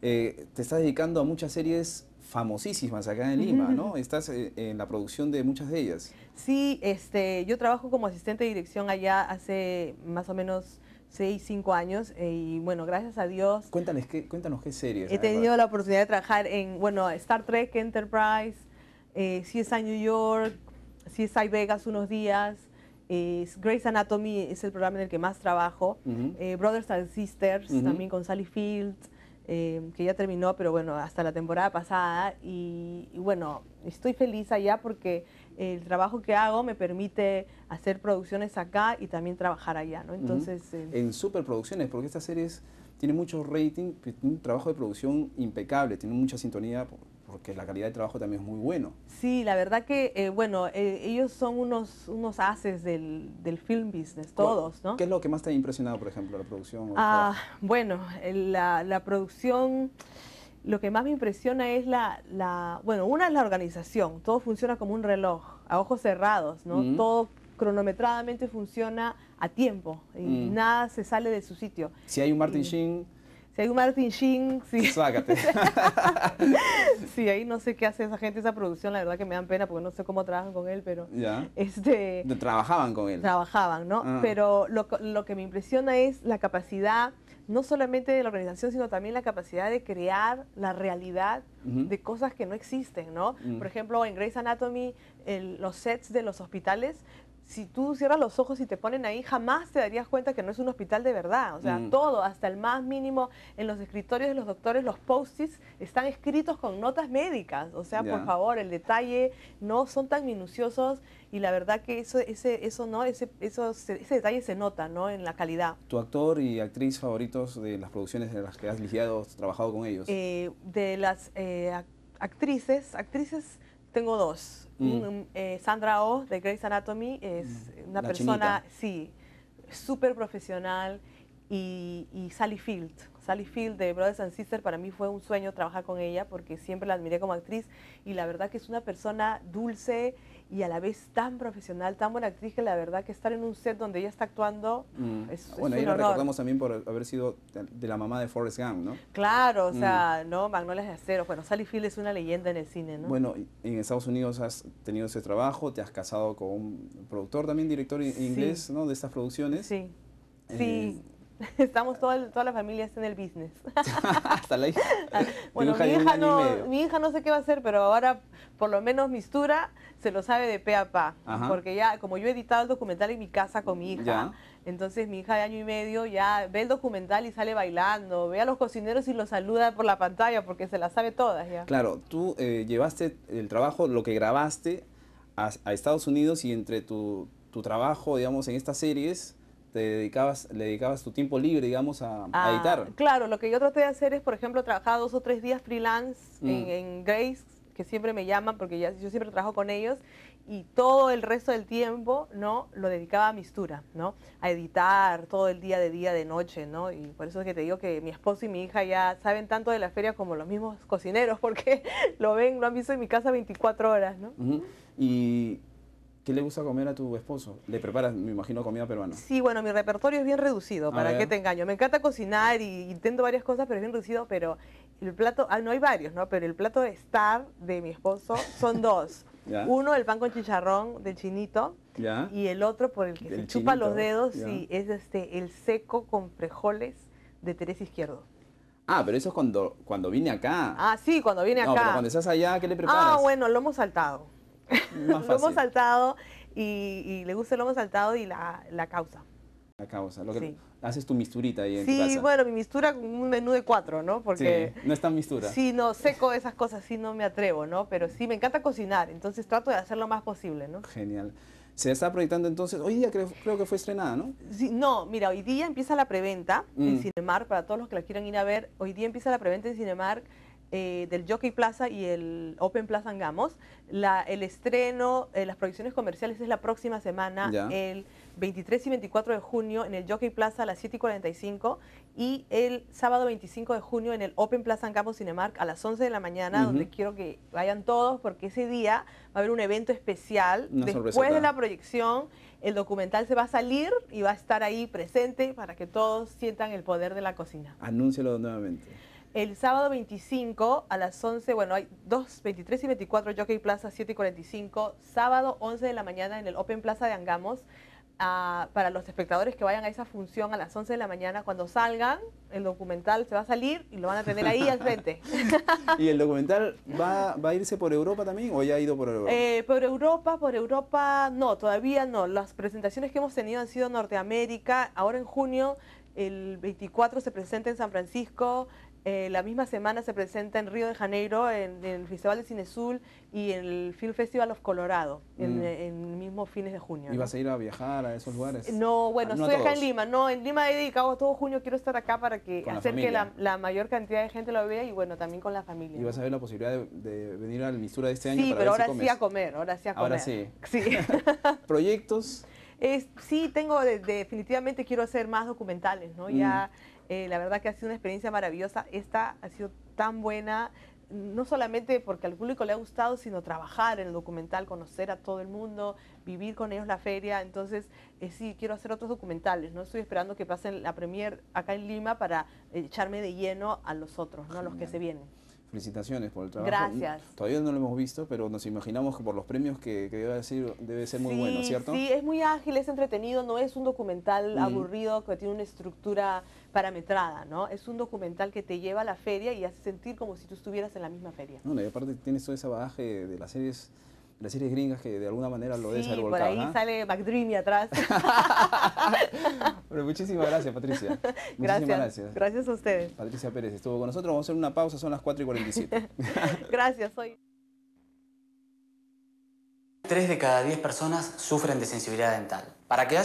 Eh, te estás dedicando a muchas series famosísimas acá en Lima, ¿no? Estás eh, en la producción de muchas de ellas. Sí, este, yo trabajo como asistente de dirección allá hace más o menos 6, 5 años eh, y bueno, gracias a Dios. cuéntanos qué series. He tenido la oportunidad de trabajar en, bueno, Star Trek, Enterprise, CSI New York, CSI Vegas unos días, Grace Grey's Anatomy es el programa en el que más trabajo, Brothers and Sisters, también con Sally Fields. Em, que ya terminó, pero bueno, hasta la temporada pasada. Y, bueno, estoy feliz allá porque el trabajo que hago me permite hacer producciones acá y también trabajar allá, ¿no? Entonces... en em, en superproducciones, porque esta serie tiene mucho rating, un trabajo de producción impecable, tiene mucha sintonía porque la calidad de trabajo también es muy bueno. Sí, la verdad que, eh, bueno, eh, ellos son unos, unos haces del, del film business, todos, ¿no? ¿Qué es lo que más te ha impresionado, por ejemplo, la producción? Ah, bueno, la, la, producción, lo que más me impresiona es la, la, bueno, una es la organización, todo funciona como un reloj, a ojos cerrados, ¿no? Mm. Todo cronometradamente funciona a tiempo y mm. nada se sale de su sitio. Si hay un Martin Sheen hay un Martin Sheen, sí. sí, ahí no sé qué hace esa gente, esa producción, la verdad que me dan pena porque no sé cómo trabajan con él, pero... Ya. Este, trabajaban con él. Trabajaban, ¿no? Ah. Pero lo, que me impresiona es la capacidad, no solamente de la organización, sino también la capacidad de crear la realidad de cosas que no existen, ¿no? Mm. Por ejemplo, en Grey's Anatomy, los sets de los hospitales si tú cierras los ojos y te ponen ahí, jamás te darías cuenta que no es un hospital de verdad. O sea, mm. todo, hasta el más mínimo, en los escritorios de los doctores, los post están escritos con notas médicas. O sea, por favor, el detalle, no son tan minuciosos y la verdad que eso, ese, eso, ¿no? ese, eso, ese detalle se nota ¿no? en la calidad. ¿Tu actor y actriz favoritos de las producciones en las que has lidiado, trabajado con ellos? Eh, de las eh, actrices, actrices tengo dos. Mm. Eh, Sandra Oh de Grey's Anatomy es mm. una persona, sí, súper profesional. Y, y, Sally Field. Sally Field de Brothers and Sisters para mí fue un sueño trabajar con ella porque siempre la admiré como actriz y la verdad que es una persona dulce y a la vez tan profesional, tan buena actriz que la verdad que estar en un set donde ella está actuando mm. es, bueno, ahí la recordamos también por haber sido de la mamá de Forrest Gump, ¿no? Claro, o mm. sea, no, Magnolias de Acero. Bueno, Sally Field es una leyenda en el cine, ¿no? Bueno, en Estados Unidos has tenido ese trabajo, te has casado con un productor también, director inglés, ¿no? De estas producciones. Sí. Eh, sí Estamos toda, toda la familia está en el business. Hasta la hija. Ah, bueno, mi hija, no, mi sé qué va a hacer, pero ahora por lo menos Mistura se lo sabe de pe a pa. Porque ya, como yo he editado el documental en mi casa con mi hija, entonces mi hija de año y medio ya ve el documental y sale bailando, ve a los cocineros y los saluda por la pantalla porque se la sabe todas ya. Claro, tú eh, llevaste el trabajo, lo que grabaste a, Estados Unidos y entre tu, tu trabajo, digamos, en estas series te dedicabas, le dedicabas tu tiempo libre, digamos, a, ah, editar. Claro, lo que yo traté de hacer es, por ejemplo, trabajar dos o tres días freelance mm. en, Grace, que siempre me llaman porque yo siempre trabajo con ellos, y todo el resto del tiempo, ¿no? Lo dedicaba a mistura, ¿no? A editar todo el día de día, de noche, ¿no? Y por eso es que te digo que mi esposo y mi hija ya saben tanto de la feria como los mismos cocineros, porque lo ven, lo han visto en mi casa 24 horas, ¿no? Y ¿Qué le gusta comer a tu esposo? Le preparas, me imagino, comida peruana. Sí, bueno, mi repertorio es bien reducido, ¿para qué te engaño? Me encanta cocinar y intento varias cosas, pero es bien reducido, pero el plato, ah, no hay varios, ¿no? Pero el plato de estar de mi esposo son dos. Uno, el pan con chicharrón del chinito. Y el otro, por el que se chupa los dedos, y es este, el seco con prejoles de Teresa Izquierdo. Ah, pero eso es cuando, cuando vine acá. Ah, sí, cuando vine acá. No, pero cuando estás allá, ¿qué le preparas? Ah, bueno, lo hemos saltado. Lo hemos saltado y, le gusta el lomo saltado y la, causa. La causa. Lo que Haces tu misturita ahí en sí, casa. Sí, bueno, mi mistura con un menú de cuatro, ¿no? Porque sí, no es tan mistura. Sí, no, seco esas cosas, sí no me atrevo, ¿no? Pero sí, me encanta cocinar, entonces trato de hacer lo más posible, ¿no? Genial. Se está proyectando entonces, hoy día creo, que fue estrenada, ¿no? Sí, no, mira, hoy día empieza la preventa en mm. Cinemark, para todos los que la quieran ir a ver, hoy día empieza la preventa en Cinemark, eh, del Jockey Plaza y el Open Plaza Angamos. el estreno, eh, las proyecciones comerciales es la próxima semana, el 23 y 24 de junio en el Jockey Plaza a las 7 y 45 y el sábado 25 de junio en el Open Plaza Angamos Cinemark a las 11 de la mañana, donde quiero que vayan todos porque ese día va a haber un evento especial. Después de la proyección, el documental se va a salir y va a estar ahí presente para que todos sientan el poder de la cocina. Anúncialo nuevamente. El sábado 25 a las 11, bueno, hay dos, 23 y 24, Jockey Plaza 7 y 45. Sábado 11 de la mañana en el Open Plaza de Angamos. Ah, para los espectadores que vayan a esa función a las 11 de la mañana, cuando salgan, el documental se va a salir y lo van a tener ahí al frente. ¿Y el documental va, a irse por Europa también o ya ha ido por Europa? Eh, por Europa, por Europa, no, todavía no. Las presentaciones que hemos tenido han sido Norteamérica. Ahora en junio, el 24 se presenta en San Francisco, eh, la misma semana se presenta en Río de Janeiro, en, el Festival de Cine Sul y en el Film Festival of Colorado, en, mm. el mismos fines de junio. ¿Y vas a ir a viajar a esos lugares? Eh, no, bueno, ah, estoy acá en Lima. No, en Lima he dedicado todo junio, quiero estar acá para que hacer la que la, mayor cantidad de gente lo vea y bueno, también con la familia. ¿Y vas a ver la posibilidad de, venir a la Misura de este año? Sí, pero ahora sí a comer, ahora sí a comer. Ahora sí. Sí. ¿Proyectos? Es, sí, tengo, definitivamente quiero hacer más documentales, ¿no? Ya mm. Eh, la verdad que ha sido una experiencia maravillosa. Esta ha sido tan buena, no solamente porque al público le ha gustado, sino trabajar en el documental, conocer a todo el mundo, vivir con ellos la feria. Entonces, eh, sí, quiero hacer otros documentales, ¿no? Estoy esperando que pasen la premier acá en Lima para echarme de lleno a los otros, ¿no? A los que se vienen felicitaciones por el trabajo. Gracias. Todavía no lo hemos visto, pero nos imaginamos que por los premios que, que debe, decir, debe ser muy bueno, ¿cierto? Sí, es muy ágil, es entretenido, no es un documental aburrido que tiene una estructura parametrada, ¿no? Es un documental que te lleva a la feria y hace sentir como si tú estuvieras en la misma feria. Bueno, y aparte tienes todo ese bagaje de las series las series gringas que de alguna manera lo debes sí, por ahí sale McDreamy atrás. Pero muchísimas gracias, Patricia. gracias, gracias. a ustedes. Patricia Pérez estuvo con nosotros. Vamos a hacer una pausa, son las 4 y 47. gracias, soy. Tres de cada diez personas sufren de sensibilidad dental. Para que